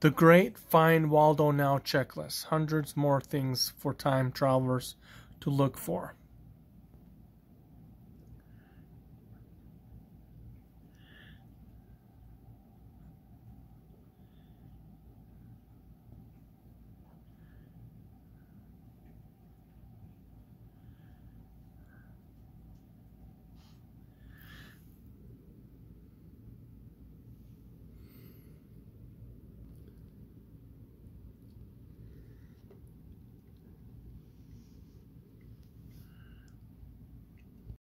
The Great Find Waldo Now Checklist. Hundreds more things for time travelers to look for.